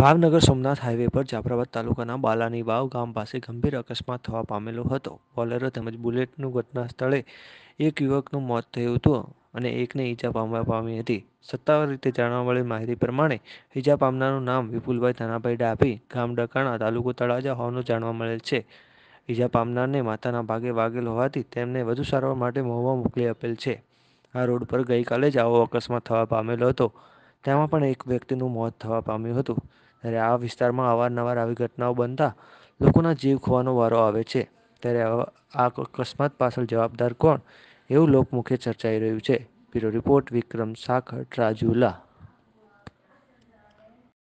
Bhavnagar Somnath highway પર જાફરાબાદ તાલુકાના બાલાની વાવ ગામ પાસે ગંભીર અકસ્માત થવા પામેલો હતો બોલેરો તેમજ બુલેટનું ઘટના સ્થળે એક યુવકનું મોત થયું હતું અને એકને ઈજા પામવા પામી હતી સત્તાવાર રીતે જાણવા મળેલ માહિતી પ્રમાણે ઈજા પામનારનું નામ વિપુલભાઈ ધનાભાઈ ડાભી ગામ ડકાણા તાલુકો તળાજા હોવાનું જાણવા મળેલ છે ઈજા પામનારને માથાના ભાગે વાગેલ હોવાથી તેમને વધુ સારવાર માટે મહુવા મોકલી આપેલ છે આ રોડ પર ગઈકાલે જ આવો અકસ્માત થવા પામેલો હતો તેમાં પણ એક વ્યક્તિનું મોત થવા પામ્યું હતું ત્યારે આ વિસ્તારમાં અવારનવાર આવી ઘટનાઓ બનતા લોકોના જીવ ખોવાનો વારો આવે છે ત્યારે આ અકસ્માત પાછળ જવાબદાર કોણ એવું લોકમુખે ચર્ચાઈ રહ્યું છે બ્યુરો રિપોર્ટ વિક્રમ સાખર રાજુલા